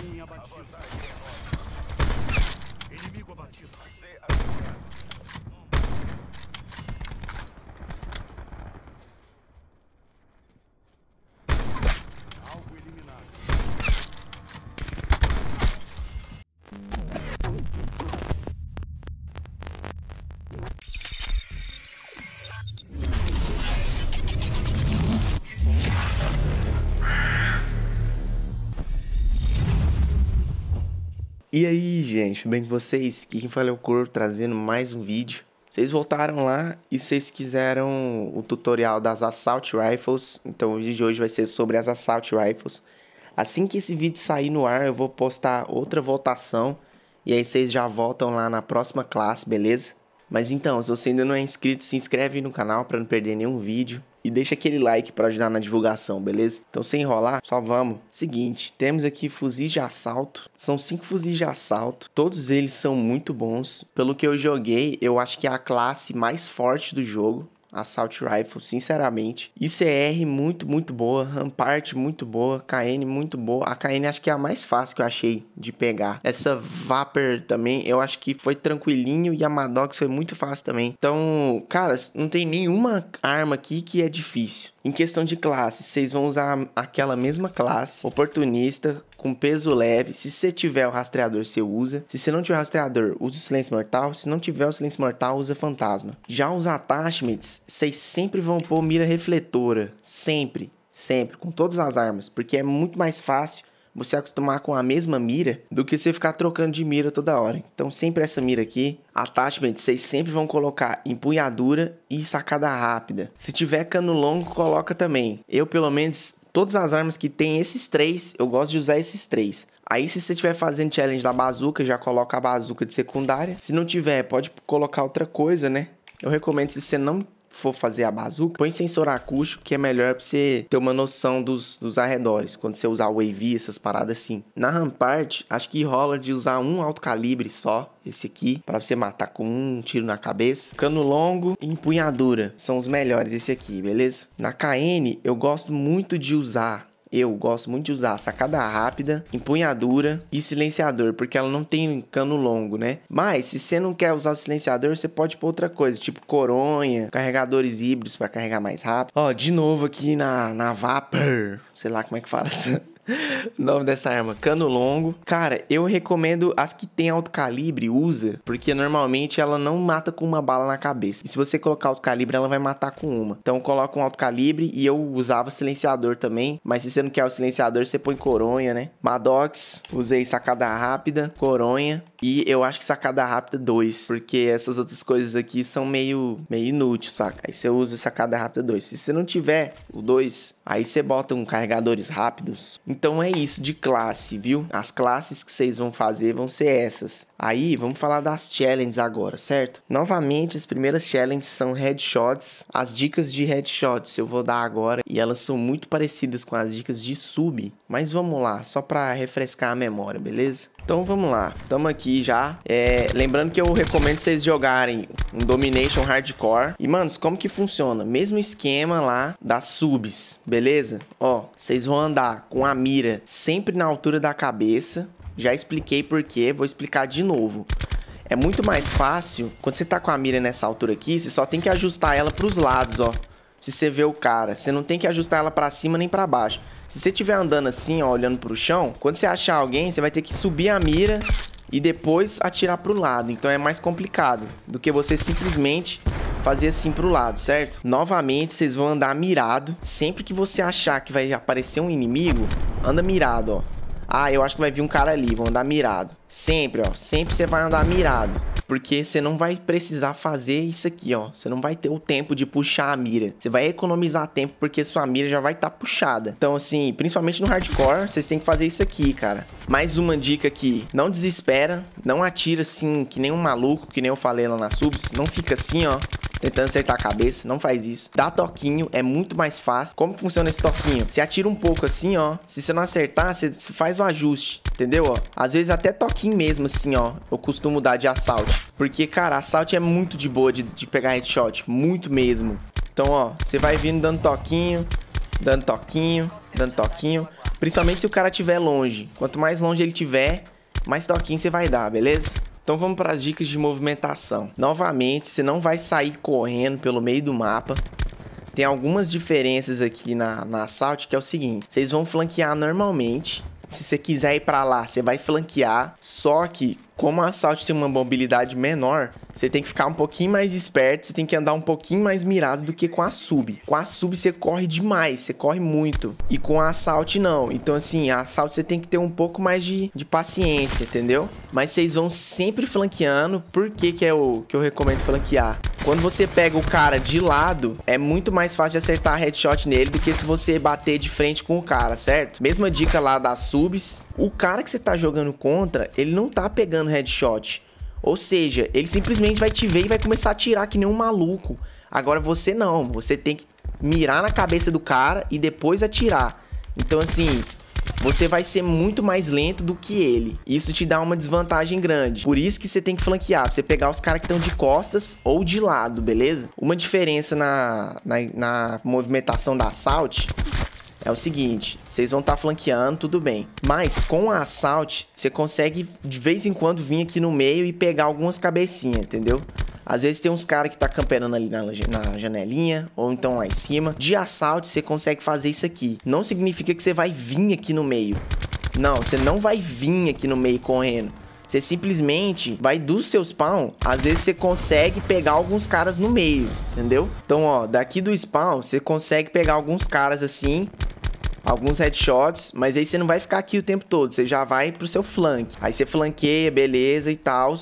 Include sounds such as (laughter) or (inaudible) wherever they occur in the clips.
Inimigo abatido. Inimigo abatido. E aí, gente, bem com vocês? Aqui quem fala é o Coro trazendo mais um vídeo. Vocês voltaram lá e vocês quiseram o tutorial das Assault Rifles, então o vídeo de hoje vai ser sobre as Assault Rifles. Assim que esse vídeo sair no ar, eu vou postar outra votação e aí vocês já voltam lá na próxima classe, beleza? Mas então, se você ainda não é inscrito, se inscreve no canal para não perder nenhum vídeo e deixa aquele like para ajudar na divulgação, beleza? Então sem enrolar, só vamos. Seguinte, temos aqui fuzis de assalto. São cinco fuzis de assalto. Todos eles são muito bons. Pelo que eu joguei, eu acho que é a classe mais forte do jogo. Assault Rifle, sinceramente. ICR muito, muito boa. Rampart muito boa. KN muito boa. A KN acho que é a mais fácil que eu achei de pegar. Essa Vapor também, eu acho que foi tranquilinho. E a Madox foi muito fácil também. Então, cara, não tem nenhuma arma aqui que é difícil. Em questão de classe, vocês vão usar aquela mesma classe, oportunista, com peso leve. Se você tiver o rastreador, você usa. Se você não tiver o rastreador, usa o silêncio mortal. Se não tiver o silêncio mortal, usa fantasma. Já os attachments, vocês sempre vão pôr mira refletora. Sempre sempre, com todas as armas, porque é muito mais fácil você acostumar com a mesma mira do que você ficar trocando de mira toda hora. Então, sempre essa mira aqui, attachment, vocês sempre vão colocar empunhadura e sacada rápida. Se tiver cano longo, coloca também. Eu, pelo menos, todas as armas que tem esses três, eu gosto de usar esses três. Aí, se você estiver fazendo challenge da bazuca, já coloca a bazuca de secundária. Se não tiver, pode colocar outra coisa, né? Eu recomendo, se você não for fazer a bazuca, põe sensor acústico que é melhor pra você ter uma noção dos, dos arredores, quando você usar wavy, essas paradas assim. Na Rampart, acho que rola de usar um alto calibre só, esse aqui, para você matar com um tiro na cabeça. Cano longo e empunhadura são os melhores, esse aqui, beleza? Na KN, eu gosto muito de usar eu gosto muito de usar sacada rápida, empunhadura e silenciador, porque ela não tem cano longo, né? Mas se você não quer usar o silenciador, você pode pôr outra coisa, tipo coronha, carregadores híbridos para carregar mais rápido. Ó, de novo aqui na, na Vapor, sei lá como é que fala essa o (laughs) nome dessa arma, cano longo. Cara, eu recomendo as que tem alto calibre, usa, porque normalmente ela não mata com uma bala na cabeça. E se você colocar alto calibre, ela vai matar com uma. Então coloca um alto calibre e eu usava silenciador também, mas se você não quer o silenciador, você põe coronha, né? Madox, usei sacada rápida, coronha e eu acho que sacada rápida 2, porque essas outras coisas aqui são meio meio inúteis saca? Aí você usa sacada rápida 2. Se você não tiver o 2, aí você bota um carregadores rápidos. Então é isso de classe, viu? As classes que vocês vão fazer vão ser essas. Aí vamos falar das challenges agora, certo? Novamente, as primeiras challenges são headshots. As dicas de headshots eu vou dar agora e elas são muito parecidas com as dicas de sub. Mas vamos lá, só para refrescar a memória, beleza? Então vamos lá, estamos aqui já. É, lembrando que eu recomendo vocês jogarem um Domination Hardcore. E, manos, como que funciona? Mesmo esquema lá das subs, beleza? Ó, vocês vão andar com a mira sempre na altura da cabeça. Já expliquei por quê, vou explicar de novo. É muito mais fácil, quando você tá com a mira nessa altura aqui, você só tem que ajustar ela para os lados, ó. Se você vê o cara, você não tem que ajustar ela para cima nem para baixo. Se você estiver andando assim, ó, olhando pro chão, quando você achar alguém, você vai ter que subir a mira e depois atirar pro lado. Então é mais complicado do que você simplesmente fazer assim pro lado, certo? Novamente, vocês vão andar mirado. Sempre que você achar que vai aparecer um inimigo, anda mirado, ó. Ah, eu acho que vai vir um cara ali, vou andar mirado. Sempre, ó. Sempre você vai andar mirado. Porque você não vai precisar fazer isso aqui, ó. Você não vai ter o tempo de puxar a mira. Você vai economizar tempo porque sua mira já vai estar tá puxada. Então, assim, principalmente no hardcore, vocês têm que fazer isso aqui, cara. Mais uma dica aqui. Não desespera. Não atira, assim, que nem um maluco, que nem eu falei lá na subs. Não fica assim, ó tentando acertar a cabeça. Não faz isso. Dá toquinho, é muito mais fácil. Como funciona esse toquinho? Você atira um pouco assim, ó. Se você não acertar, você faz um ajuste, entendeu, ó? Às vezes até toquinho mesmo, assim, ó. Eu costumo dar de assalto. Porque, cara, assalto é muito de boa de, de pegar headshot. Muito mesmo. Então, ó, você vai vindo dando toquinho, dando toquinho, dando toquinho. Principalmente se o cara estiver longe. Quanto mais longe ele tiver, mais toquinho você vai dar, beleza? Então vamos para as dicas de movimentação. Novamente, você não vai sair correndo pelo meio do mapa. Tem algumas diferenças aqui na, na Assault, que é o seguinte. Vocês vão flanquear normalmente. Se você quiser ir para lá, você vai flanquear. Só que como o assalto tem uma mobilidade menor, você tem que ficar um pouquinho mais esperto, você tem que andar um pouquinho mais mirado do que com a sub. Com a sub você corre demais, você corre muito. E com a assalto não. Então assim, a assalto você tem que ter um pouco mais de, de paciência, entendeu? Mas vocês vão sempre flanqueando. Por que que é o que eu recomendo flanquear? Quando você pega o cara de lado, é muito mais fácil de acertar headshot nele do que se você bater de frente com o cara, certo? Mesma dica lá das subs. O cara que você tá jogando contra, ele não tá pegando dando headshot. Ou seja, ele simplesmente vai te ver e vai começar a atirar que nem um maluco. Agora você não, você tem que mirar na cabeça do cara e depois atirar. Então assim, você vai ser muito mais lento do que ele. Isso te dá uma desvantagem grande. Por isso que você tem que flanquear, pra você pegar os caras que estão de costas ou de lado, beleza? Uma diferença na, na, na movimentação da Assault é o seguinte, vocês vão estar tá flanqueando, tudo bem. Mas com o Assault, você consegue de vez em quando vir aqui no meio e pegar algumas cabecinhas, entendeu? Às vezes tem uns caras que tá camperando ali na, na, janelinha, ou então lá em cima. De assalto, você consegue fazer isso aqui. Não significa que você vai vir aqui no meio. Não, você não vai vir aqui no meio correndo. Você simplesmente vai dos seus spawn, às vezes você consegue pegar alguns caras no meio, entendeu? Então, ó, daqui do spawn, você consegue pegar alguns caras assim, alguns headshots, mas aí você não vai ficar aqui o tempo todo, você já vai pro seu flank. Aí você flanqueia, beleza e tal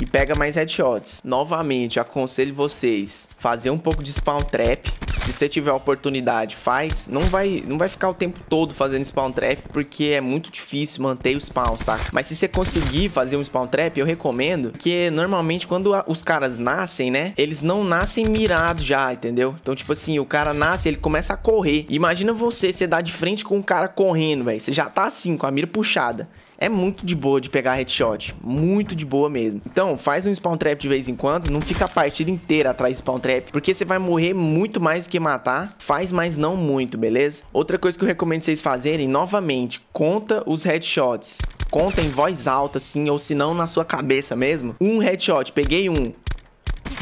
e pega mais headshots. Novamente, aconselho vocês fazer um pouco de spawn trap se você tiver a oportunidade, faz. Não vai, não vai ficar o tempo todo fazendo spawn trap, porque é muito difícil manter o spawn, saca? Mas se você conseguir fazer um spawn trap, eu recomendo, porque normalmente quando os caras nascem, né? Eles não nascem mirados já, entendeu? Então, tipo assim, o cara nasce, ele começa a correr. Imagina você, você dá de frente com um cara correndo, velho. Você já tá assim, com a mira puxada. É muito de boa de pegar headshot. Muito de boa mesmo. Então, faz um spawn trap de vez em quando. Não fica a partida inteira atrás de spawn trap. Porque você vai morrer muito mais do que que matar, faz, mas não muito, beleza? Outra coisa que eu recomendo vocês fazerem, novamente, conta os headshots. Conta em voz alta, assim, ou se não, na sua cabeça mesmo. Um headshot, peguei um.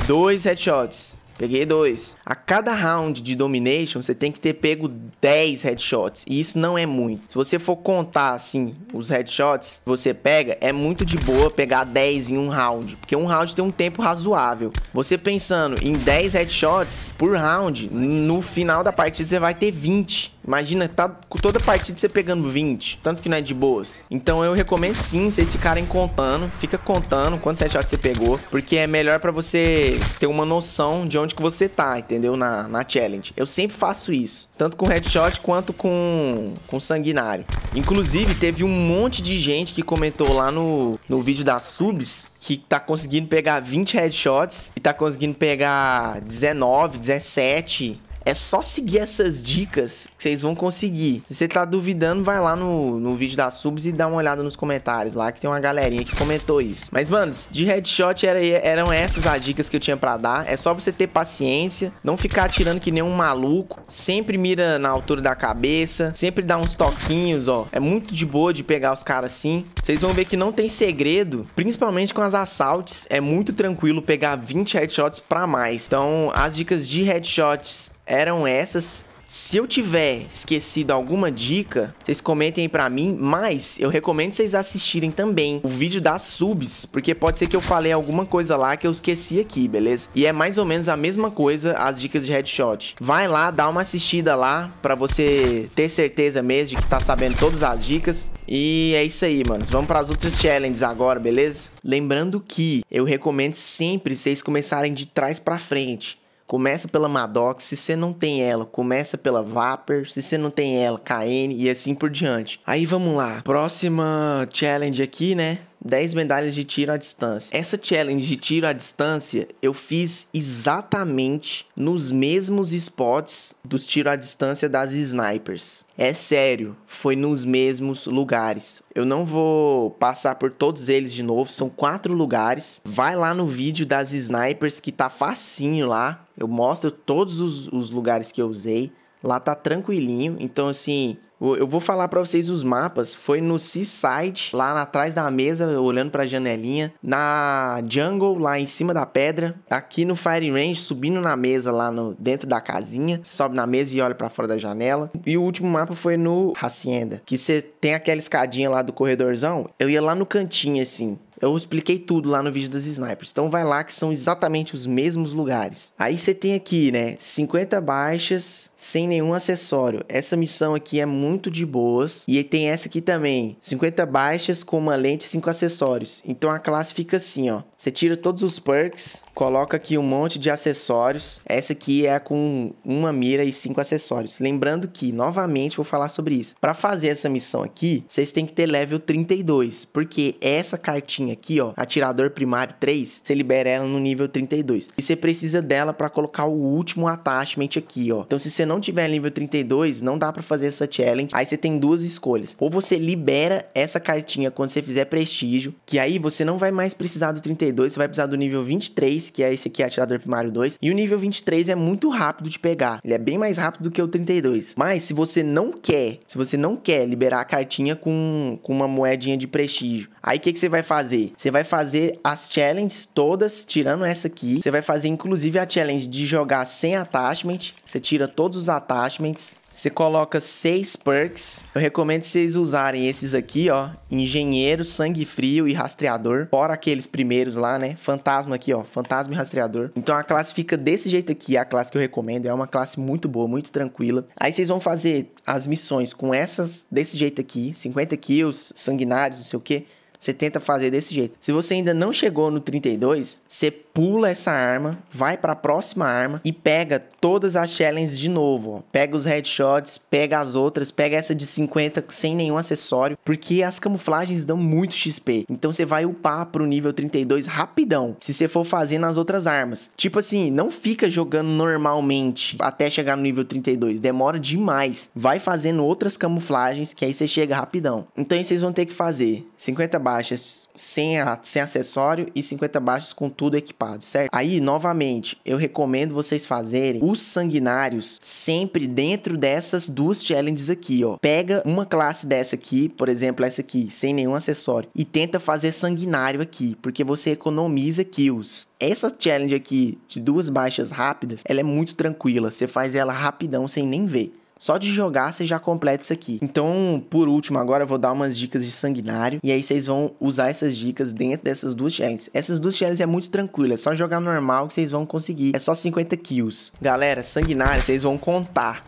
Dois headshots. Peguei dois. A cada round de domination, você tem que ter pego 10 headshots. E isso não é muito. Se você for contar, assim, os headshots que você pega, é muito de boa pegar 10 em um round. Porque um round tem um tempo razoável. Você pensando em 10 headshots por round, no final da partida você vai ter 20. Imagina, tá com toda partida você pegando 20, tanto que não é de boas. Então eu recomendo sim vocês ficarem contando, fica contando quantos headshots você pegou, porque é melhor para você ter uma noção de onde que você tá, entendeu? Na, na challenge. Eu sempre faço isso, tanto com headshot quanto com, com sanguinário. Inclusive, teve um monte de gente que comentou lá no, no vídeo das subs que tá conseguindo pegar 20 headshots e tá conseguindo pegar 19, 17 é só seguir essas dicas que vocês vão conseguir. Se você tá duvidando, vai lá no, no vídeo das subs e dá uma olhada nos comentários lá, que tem uma galerinha que comentou isso. Mas, manos, de headshot era, eram essas as dicas que eu tinha pra dar. É só você ter paciência, não ficar atirando que nem um maluco. Sempre mira na altura da cabeça, sempre dá uns toquinhos, ó. É muito de boa de pegar os caras assim. Vocês vão ver que não tem segredo, principalmente com as assaltes. É muito tranquilo pegar 20 headshots pra mais. Então, as dicas de headshots eram essas. Se eu tiver esquecido alguma dica, vocês comentem aí pra mim, mas eu recomendo vocês assistirem também o vídeo das subs, porque pode ser que eu falei alguma coisa lá que eu esqueci aqui, beleza? E é mais ou menos a mesma coisa as dicas de headshot. Vai lá, dá uma assistida lá pra você ter certeza mesmo de que tá sabendo todas as dicas. E é isso aí, mano. Vamos pras outras challenges agora, beleza? Lembrando que eu recomendo sempre vocês começarem de trás pra frente. Começa pela Madox, se você não tem ela, começa pela Vapor, se você não tem ela, KN e assim por diante. Aí vamos lá, próxima challenge aqui, né? 10 medalhas de tiro à distância. Essa challenge de tiro à distância eu fiz exatamente nos mesmos spots dos tiro à distância das snipers. É sério, foi nos mesmos lugares. Eu não vou passar por todos eles de novo, são quatro lugares. Vai lá no vídeo das snipers que tá facinho lá. Eu mostro todos os, os lugares que eu usei. Lá tá tranquilinho. Então, assim, eu vou falar para vocês os mapas. Foi no Seaside, lá atrás da mesa, olhando para a janelinha. Na Jungle, lá em cima da pedra. Aqui no Fire Range, subindo na mesa, lá no, dentro da casinha. Sobe na mesa e olha para fora da janela. E o último mapa foi no Hacienda, que você tem aquela escadinha lá do corredorzão. Eu ia lá no cantinho, assim. Eu expliquei tudo lá no vídeo das snipers. Então vai lá que são exatamente os mesmos lugares. Aí você tem aqui, né, 50 baixas sem nenhum acessório. Essa missão aqui é muito de boas. E tem essa aqui também, 50 baixas com uma lente e 5 acessórios. Então a classe fica assim, ó. Você tira todos os perks, coloca aqui um monte de acessórios. Essa aqui é com uma mira e cinco acessórios. Lembrando que, novamente, vou falar sobre isso. Para fazer essa missão aqui, vocês têm que ter level 32, porque essa cartinha aqui, ó, atirador primário 3, você libera ela no nível 32. E você precisa dela para colocar o último attachment aqui, ó. Então, se você não tiver nível 32, não dá para fazer essa challenge. Aí você tem duas escolhas. Ou você libera essa cartinha quando você fizer prestígio, que aí você não vai mais precisar do 32 você vai precisar do nível 23, que é esse aqui, atirador primário 2. E o nível 23 é muito rápido de pegar. Ele é bem mais rápido do que o 32. Mas se você não quer, se você não quer liberar a cartinha com, com uma moedinha de prestígio, aí o que, que você vai fazer? Você vai fazer as challenges todas, tirando essa aqui. Você vai fazer inclusive a challenge de jogar sem attachment. Você tira todos os attachments. Você coloca seis perks. Eu recomendo vocês usarem esses aqui, ó. Engenheiro, Sangue Frio e Rastreador. Fora aqueles primeiros lá, né? Fantasma aqui, ó. Fantasma e Rastreador. Então a classe fica desse jeito aqui. É a classe que eu recomendo. É uma classe muito boa, muito tranquila. Aí vocês vão fazer as missões com essas desse jeito aqui. 50 kills, sanguinários, não sei o quê. Você tenta fazer desse jeito. Se você ainda não chegou no 32, você pula essa arma, vai para a próxima arma e pega todas as challenges de novo. Ó. Pega os headshots, pega as outras, pega essa de 50 sem nenhum acessório, porque as camuflagens dão muito XP. Então você vai upar pro nível 32 rapidão, se você for fazer nas outras armas. Tipo assim, não fica jogando normalmente até chegar no nível 32, demora demais. Vai fazendo outras camuflagens que aí você chega rapidão. Então aí vocês vão ter que fazer 50 baixas sem, a, sem acessório e 50 baixas com tudo equipado certo? Aí, novamente, eu recomendo vocês fazerem os sanguinários sempre dentro dessas duas challenges aqui, ó. Pega uma classe dessa aqui, por exemplo, essa aqui, sem nenhum acessório, e tenta fazer sanguinário aqui, porque você economiza kills. Essa challenge aqui de duas baixas rápidas, ela é muito tranquila, você faz ela rapidão sem nem ver. Só de jogar você já completa isso aqui. Então, por último, agora eu vou dar umas dicas de sanguinário. E aí vocês vão usar essas dicas dentro dessas duas challenges. Essas duas challenges é muito tranquila. É só jogar normal que vocês vão conseguir. É só 50 kills. Galera, sanguinário, vocês vão contar.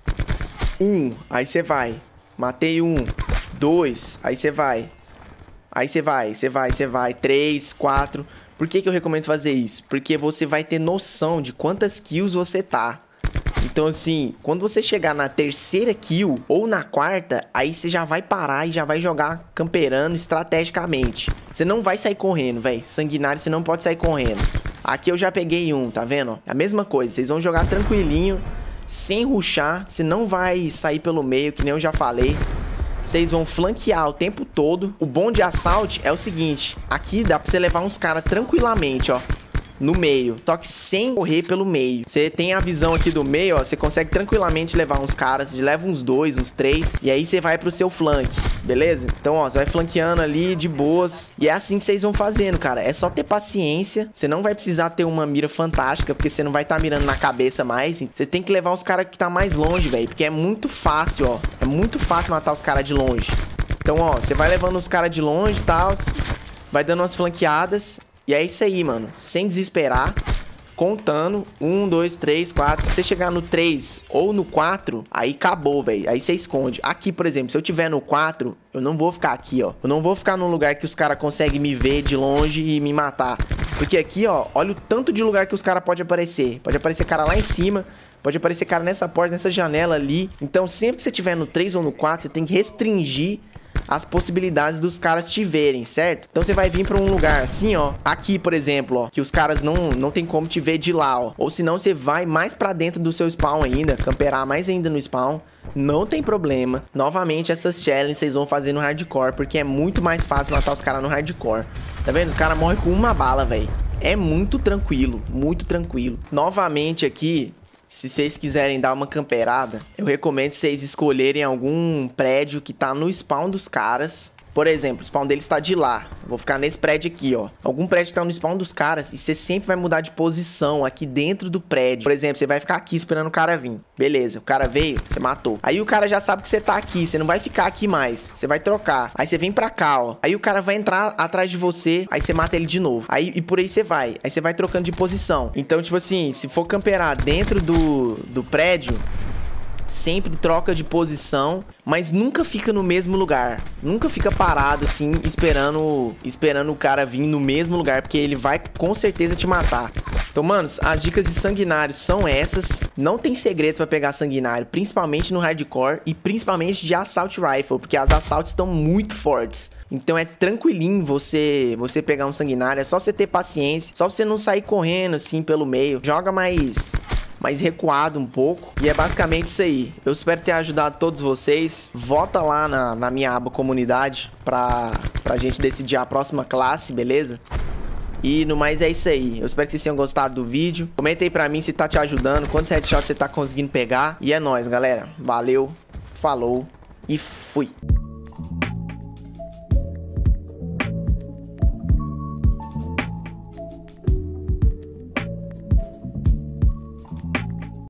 Um, aí você vai. Matei um. Dois, aí você vai. Aí você vai, você vai, você vai. Três, quatro. Por que, que eu recomendo fazer isso? Porque você vai ter noção de quantas kills você tá. Então, assim, quando você chegar na terceira kill ou na quarta, aí você já vai parar e já vai jogar camperando estrategicamente. Você não vai sair correndo, velho. Sanguinário, você não pode sair correndo. Aqui eu já peguei um, tá vendo? É a mesma coisa, vocês vão jogar tranquilinho, sem ruxar. Você não vai sair pelo meio, que nem eu já falei. Vocês vão flanquear o tempo todo. O bom de assalto é o seguinte, aqui dá pra você levar uns caras tranquilamente, ó no meio. Só que sem correr pelo meio. Você tem a visão aqui do meio, ó. Você consegue tranquilamente levar uns caras. Você leva uns dois, uns três. E aí você vai pro seu flank, beleza? Então, ó, você vai flanqueando ali de boas. E é assim que vocês vão fazendo, cara. É só ter paciência. Você não vai precisar ter uma mira fantástica, porque você não vai estar tá mirando na cabeça mais. Você tem que levar os caras que tá mais longe, velho. Porque é muito fácil, ó. É muito fácil matar os caras de longe. Então, ó, você vai levando os caras de longe e tal. Vai dando umas flanqueadas. E é isso aí, mano. Sem desesperar, contando. Um, dois, três, quatro. Se você chegar no três ou no quatro, aí acabou, velho. Aí você esconde. Aqui, por exemplo, se eu tiver no quatro, eu não vou ficar aqui, ó. Eu não vou ficar num lugar que os caras conseguem me ver de longe e me matar. Porque aqui, ó, olha o tanto de lugar que os caras podem aparecer. Pode aparecer cara lá em cima, pode aparecer cara nessa porta, nessa janela ali. Então, sempre que você tiver no 3 ou no 4, você tem que restringir as possibilidades dos caras te verem, certo? Então você vai vir pra um lugar assim, ó. Aqui, por exemplo, ó. Que os caras não, não tem como te ver de lá, ó. Ou senão você vai mais pra dentro do seu spawn ainda. Camperar mais ainda no spawn não tem problema. Novamente, essas challenges vocês vão fazer no hardcore, porque é muito mais fácil matar os caras no hardcore. Tá vendo? O cara morre com uma bala, velho. É muito tranquilo, muito tranquilo. Novamente aqui, se vocês quiserem dar uma camperada, eu recomendo vocês escolherem algum prédio que tá no spawn dos caras por exemplo, o spawn dele está de lá. vou ficar nesse prédio aqui, ó. Algum prédio está no spawn dos caras e você sempre vai mudar de posição aqui dentro do prédio. Por exemplo, você vai ficar aqui esperando o cara vir. Beleza, o cara veio, você matou. Aí o cara já sabe que você tá aqui, você não vai ficar aqui mais. Você vai trocar. Aí você vem pra cá, ó. Aí o cara vai entrar atrás de você, aí você mata ele de novo. Aí e por aí você vai. Aí você vai trocando de posição. Então, tipo assim, se for camperar dentro do, do prédio, sempre troca de posição, mas nunca fica no mesmo lugar. Nunca fica parado assim, esperando, esperando o cara vir no mesmo lugar, porque ele vai com certeza te matar. Então, manos, as dicas de sanguinário são essas. Não tem segredo para pegar sanguinário, principalmente no hardcore e principalmente de assault rifle, porque as assaltes estão muito fortes. Então é tranquilinho você você pegar um sanguinário, é só você ter paciência, só você não sair correndo assim pelo meio. Joga mais mas recuado um pouco. E é basicamente isso aí. Eu espero ter ajudado todos vocês. Vota lá na, na minha aba comunidade pra, pra gente decidir a próxima classe, beleza? E no mais é isso aí. Eu espero que vocês tenham gostado do vídeo. Comenta aí pra mim se tá te ajudando, quantos headshots você tá conseguindo pegar. E é nóis, galera. Valeu, falou e fui.